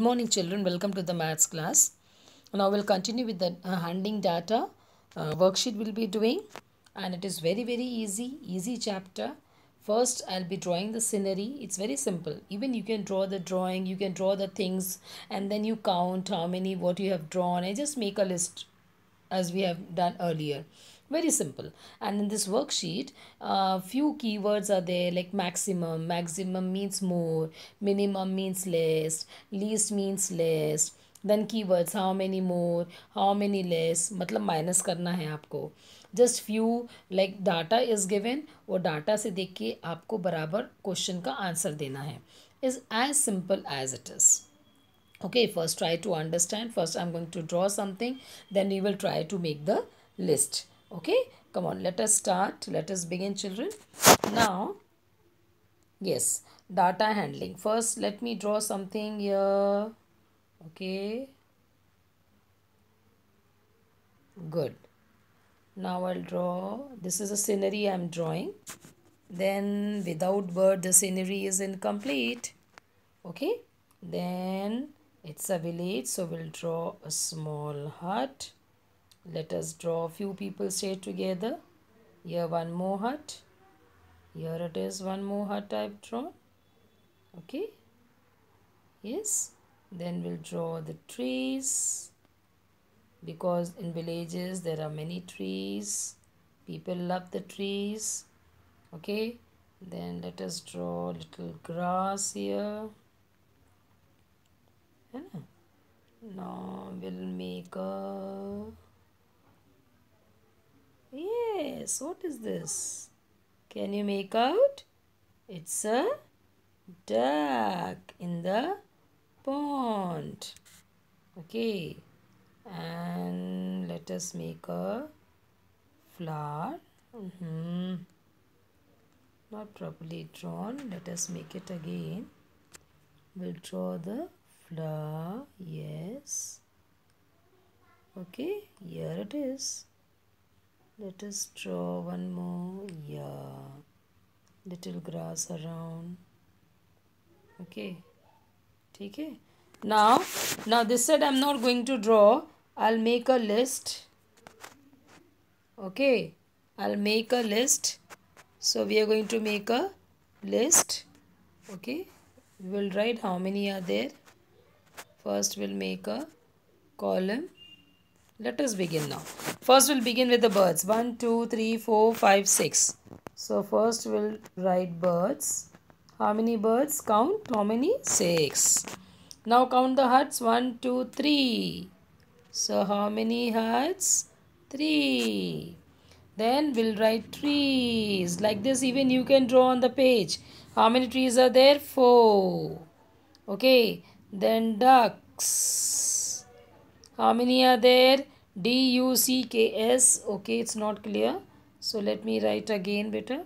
Good morning children, welcome to the maths class. Now we'll continue with the uh, handling data uh, worksheet we'll be doing and it is very very easy, easy chapter. First I'll be drawing the scenery. It's very simple. Even you can draw the drawing, you can draw the things and then you count how many what you have drawn and just make a list as we have done earlier very simple and in this worksheet a uh, few keywords are there like maximum maximum means more minimum means less least means less Then keywords: how many more? How many less? मतलब minus करना है आपको Just few like data is given, or data से देख के आपको बराबर question का आंसर देना है as simple as it is okay first try to understand first i'm going to draw something then we will try to make the list okay come on let us start let us begin children now yes data handling first let me draw something here okay good now I'll draw this is a scenery I'm drawing then without bird the scenery is incomplete okay then it's a village so we'll draw a small hut let us draw a few people stay together. Here one more hut. Here it is one more hut I've drawn. Okay. Yes. Then we'll draw the trees. Because in villages there are many trees. People love the trees. Okay. Then let us draw little grass here. Now we'll make a Yes, what is this? Can you make out? It's a duck in the pond. Okay. And let us make a flower. Mm -hmm. Not properly drawn. Let us make it again. We'll draw the flower. Yes. Okay. Here it is let us draw one more yeah little grass around okay okay now now this side i'm not going to draw i'll make a list okay i'll make a list so we are going to make a list okay we will write how many are there first we'll make a column let us begin now. First we'll begin with the birds. 1, 2, 3, 4, 5, 6. So first we'll write birds. How many birds? Count. How many? 6. Now count the huts. 1, 2, 3. So how many huts? 3. Then we'll write trees. Like this even you can draw on the page. How many trees are there? 4. Okay. Then ducks how many are there d u c k s okay it's not clear so let me write again better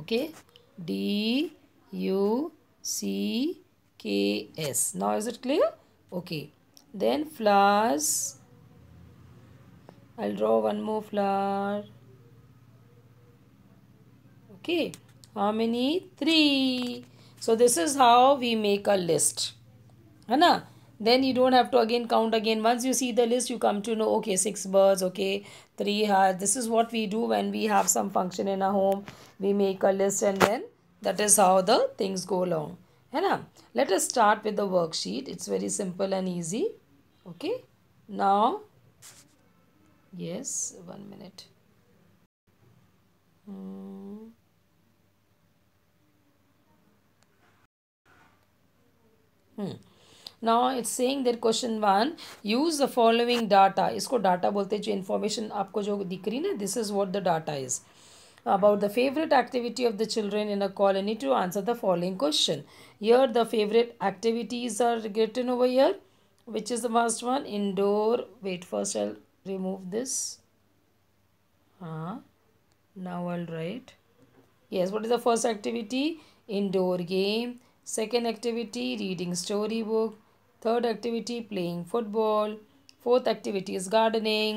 okay d u c k s now is it clear okay then flowers i'll draw one more flower okay how many three so this is how we make a list है then you don't have to again count again once you see the list you come to know okay six birds okay three hearts this is what we do when we have some function in a home we make a list and then that is how the things go along Hena, let us start with the worksheet it's very simple and easy okay now yes one minute hmm. hmm now it's saying their question one. Use the following data. Isko data bolte हैं information information आपको जो दिख this is what the data is about the favorite activity of the children in a colony to answer the following question. Here the favorite activities are written over here. Which is the first one? Indoor. Wait first I'll remove this. Uh, now I'll write. Yes, what is the first activity? Indoor game. Second activity, reading storybook third activity playing football fourth activity is gardening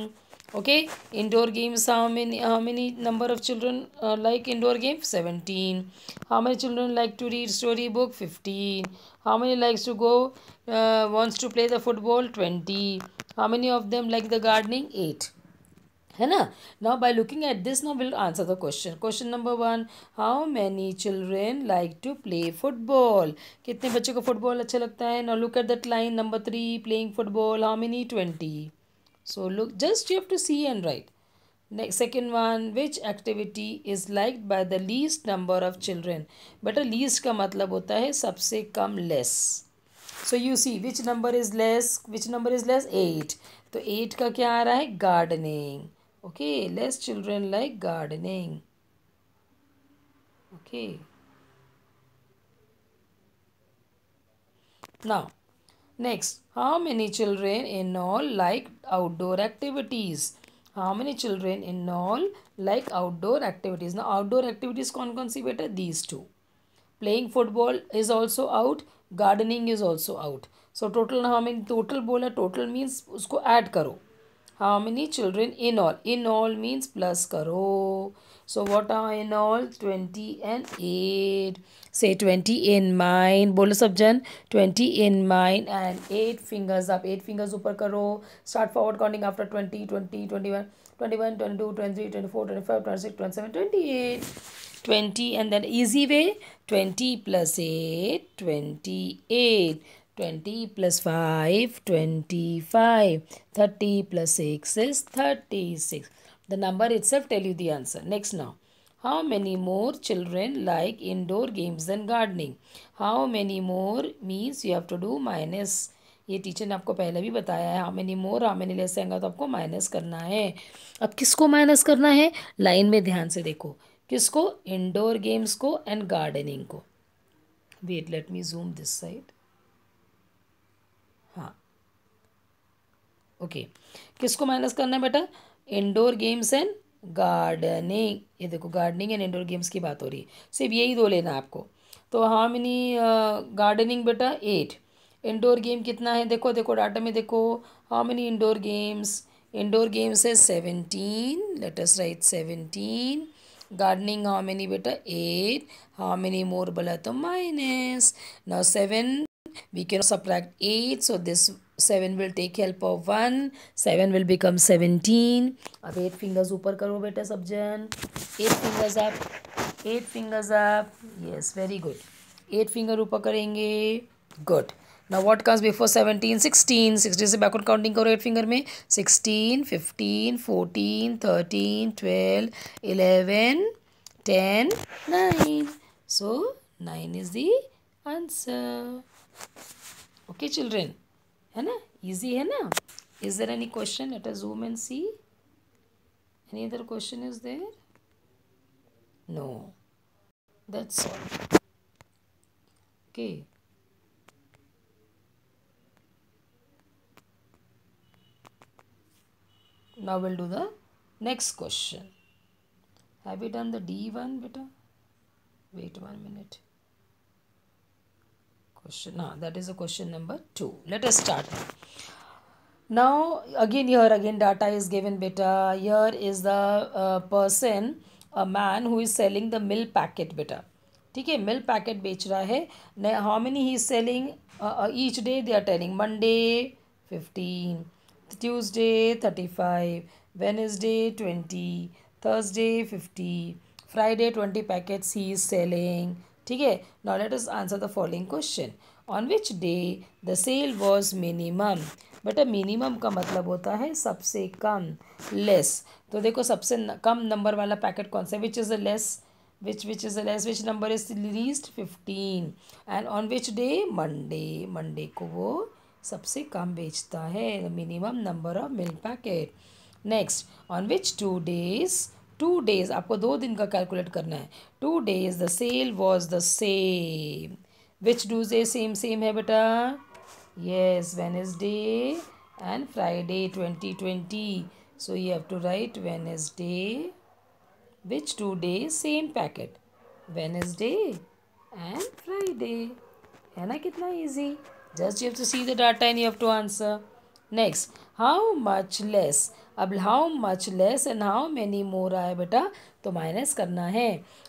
okay indoor games how many how many number of children uh, like indoor game 17 how many children like to read storybook 15 how many likes to go uh, wants to play the football 20 how many of them like the gardening 8 है ना now by looking at this now will answer the question question number one how many children like to play football कितने बच्चों को football अच्छा लगता है now look at that line number three playing football how many twenty so look just you have to see and right next second one which activity is like by the least number of children बेटा least का मतलब होता है सबसे कम less so you see which number is less which number is less eight तो eight का क्या आ रहा है gardening okay less children like gardening okay now next how many children in all like outdoor activities how many children in all like outdoor activities now outdoor activities kon kon these two playing football is also out gardening is also out so total how many total bola total means usko add karo how many children in all in all means plus करो so what are in all twenty and eight say twenty in mind बोलो सब जन twenty in mind and eight fingers आप eight fingers ऊपर करो start forward counting after twenty twenty twenty one twenty one twenty two twenty three twenty four twenty five twenty six twenty seven twenty eight twenty and then easy way twenty plus eight twenty eight twenty plus five twenty five thirty plus six is thirty six the number it's if tell you the answer next now how many more children like indoor games and gardening how many more means you have to do minus ये teacher ने आपको पहले भी बताया है how many more how many less आएगा तो आपको माइनस करना है अब किसको माइनस करना है लाइन में ध्यान से देखो किसको इनडोर गेम्स को एंड गार्डनिंग को wait let me zoom this side okay किसको माइनस करना है बेटा इंडोर गेम्स एंड गार्डनिंग ये देखो गार्डनिंग एंड इंडोर गेम्स की बात हो रही है सिर्फ यही दो लेना आपको तो हाउ मेनी गार्डनिंग बेटा एट इंडोर गेम कितना है देखो देखो डाटा में देखो how many indoor games indoor games है seventeen let's write seventeen gardening how many बेटा एट हाउ मेनी मोर बोला तो minus now seven we can subtract eight so this seven will take help of one seven will become seventeen अब eight fingers ऊपर करो बेटा सब्जन eight fingers आप eight fingers आप yes very good eight finger ऊपर करेंगे गुड ना what comes before seventeen sixteen sixteen से बैकवर्ड काउंटिंग करो एट फिंगर में sixteen fifteen fourteen thirteen twelve eleven ten nine so nine is the answer okay children है ना easy है ना is there any question let us zoom and see any other question is there no that's okay now we'll do the next question have you done the d1 beta wait one minute question. Now, ah, that is a question number two. Let us start. Now, again, here again, data is given beta. Here is the uh, person, a man who is selling the milk packet beta. Okay, milk packet bech raha Now, how many he is selling uh, uh, each day? They are telling Monday 15, Tuesday 35, Wednesday 20, Thursday 50, Friday 20 packets he is selling. ठीक है now let us answer the following question on which day the sale was minimum बेटा minimum का मतलब होता है सबसे कम less तो देखो सबसे न, कम नंबर वाला पैकेट कौन सा which is a less which which is a less which number is least fifteen and on which day Monday Monday को वो सबसे कम बेचता है minimum number of milk packet next on which two days two days आपको दो दिन का कैलकुलेट करना है two days the sale was the same which does a same same है बेटा yes Wednesday and Friday twenty twenty so you have to write Wednesday which two day same packet Wednesday and Friday है ना कितना easy just you have to see the data and you have to answer next how much less अब how much less and how many more आया बेटा तो minus करना है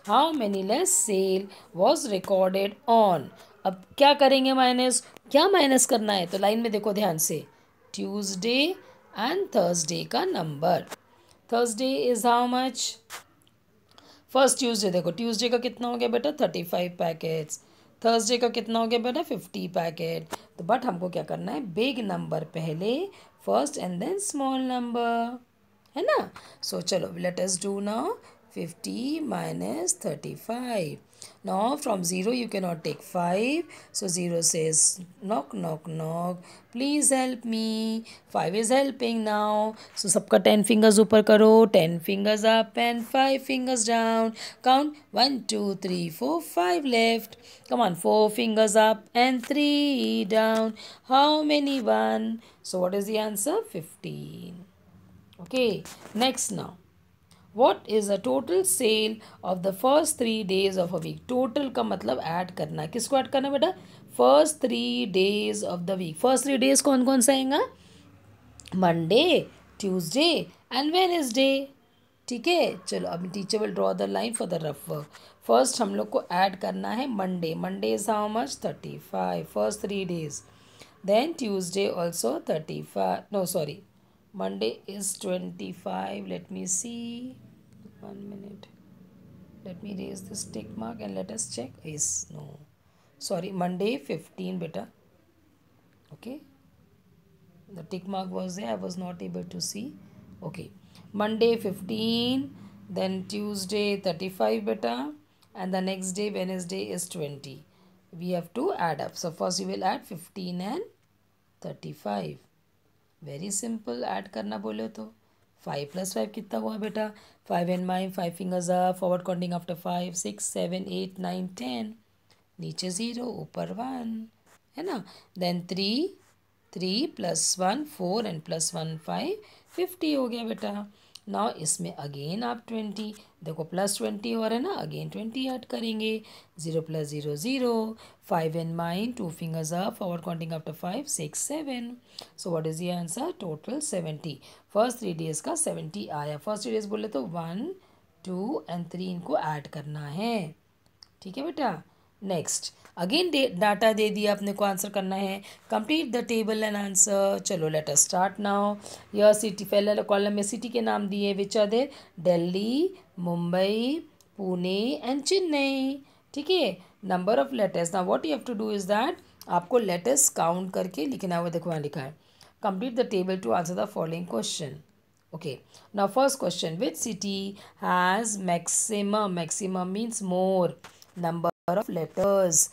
how many less sale was recorded on अब क्या करेंगे minus क्या माइनस करना है तो लाइन में देखो ध्यान से ट्यूजडे एंड थर्सडे का number Thursday is how much first Tuesday देखो ट्यूजडे का कितना हो गया बेटा थर्टी फाइव पैकेट्स थर्सडे का कितना हो गया बेटा फिफ्टी पैकेट तो बट हमको क्या करना है बिग नंबर पहले first and then small number. Hai na? So, chalo, let us do now 50 minus 35. Now from 0 you cannot take 5. So 0 says knock knock knock. Please help me. 5 is helping now. So sabka 10 fingers upar karo. 10 fingers up and 5 fingers down. Count 1, 2, 3, 4, 5 left. Come on 4 fingers up and 3 down. How many 1? So what is the answer? 15. Okay. Next now. What is a total sale of the first three days of a week total का मतलब add करना है किसको add करना है बेटा first three days of the week first three days कौन कौन सा आएगा मंडे ट्यूजडे एंड वेनजडे ठीक है चलो अब teacher will draw the line for the rough work first हम लोग को ऐड करना है Monday Monday is how much thirty five first three days then Tuesday also thirty five no sorry Monday is 25 let me see one minute let me raise this tick mark and let us check is no sorry Monday 15 beta okay the tick mark was there I was not able to see okay Monday 15 then Tuesday 35 beta and the next day Wednesday is 20 we have to add up so first you will add 15 and 35 very simple add करना बोले तो five plus five कितना हुआ बेटा five and mind five fingers up forward counting after five six seven eight nine ten नीचे zero ऊपर one है ना then three three plus one four and plus one five fifty हो गया बेटा नाउ इसमें अगेन आप ट्वेंटी देखो प्लस ट्वेंटी हो रहा है ना अगेन ट्वेंटी ऐड करेंगे zero plus zero zero five and nine two fingers up forward counting after five six seven so what is ये answer total seventy first three days का seventy आया first three days बोले तो one two and three इनको add करना है ठीक है बेटा नेक्स्ट अगेन डाटा दे दिया अपने को आंसर करना है complete the table and answer चलो अस स्टार्ट नाउ यह सिटी पहले कॉलम में सिटी के नाम दिए which are they Delhi Mumbai Pune and Chennai ठीक है नंबर ऑफ लेटर्स ना what you have to do is that आपको लेटर्स काउंट करके लिखना हुआ देखो यहाँ लिखा है complete the table to answer the following question okay ना first question which city has maximum maximum means more number number of letters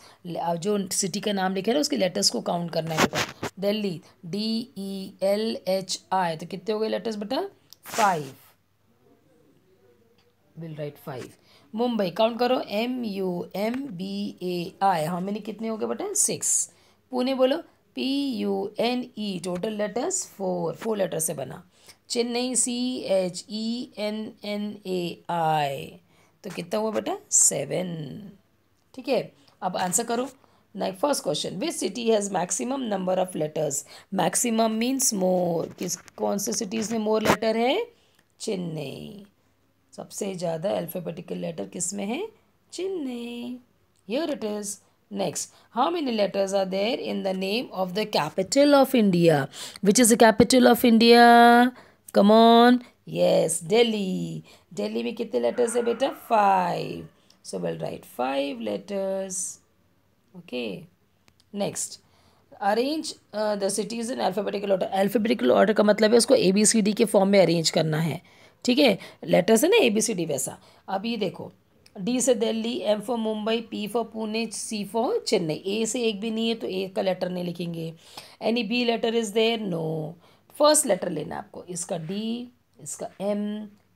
जो सिटी का नाम लिखे ना उसके लेटर्स को काउंट करना है बेटा Delhi D E L H I तो कितने हो गए लेटर्स बेटा five will write five Mumbai count करो M U M B A I how मैंने कितने हो गए बेटा सिक्स पुणे बोलो P U N E total letters four four letter से बना Chennai C H E N N A I तो कितना हुआ बेटा सेवन ठीक है अब आंसर करो like first question which city has maximum number of letters maximum means more किस कौन से सिटीज़ में मोर लेटर है चेन्नई सबसे ज़्यादा अल्फ़ाबेटिकल लेटर किस में है Chennai here it is next how many letters are there in the name of the capital of India which is the capital of India come on yes Delhi Delhi में कितने लेटर्स है बेटा? Five So we'll write five letters. Okay. Next. Arrange the cities in alphabetical order alphabetical order का मतलब है उसको A B C D के form में अरेंज करना है ठीक है लेटर्स है ना ए बी सी डी वैसा अब ये देखो डी से Delhi M for Mumbai P for Pune C for Chennai A से एक भी नहीं है तो ए का लेटर नहीं लिखेंगे any B letter is there no first letter लेना आपको इसका डी इसका एम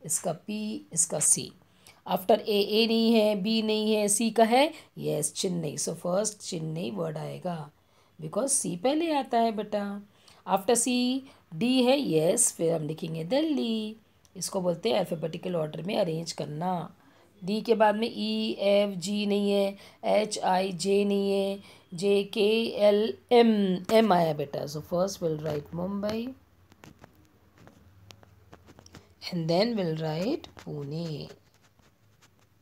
इसका पी इसका सी आफ्टर ए ए नहीं है बी नहीं है सी का है yes Chennai so first Chennai word आएगा बिकॉज सी पहले आता है बेटा आफ्टर सी डी है यस फिर हम लिखेंगे दिल्ली इसको बोलते हैं अल्फ़ाबेटिकल ऑर्डर में अरेंज करना डी के बाद में ई एफ जी नहीं है एच आई जे नहीं है जे के एल एम एम आया बेटा so first will write Mumbai and then will write Pune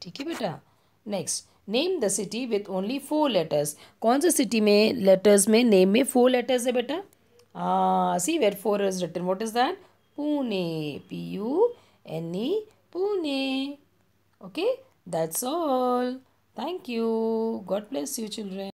ठीक है बेटा next name the city with only four letters कौन से सिटी में लेटर्स में नेम में फोर लेटर्स है बेटा see where four is written what is that Pune P U N E Pune okay that's all thank you God bless you children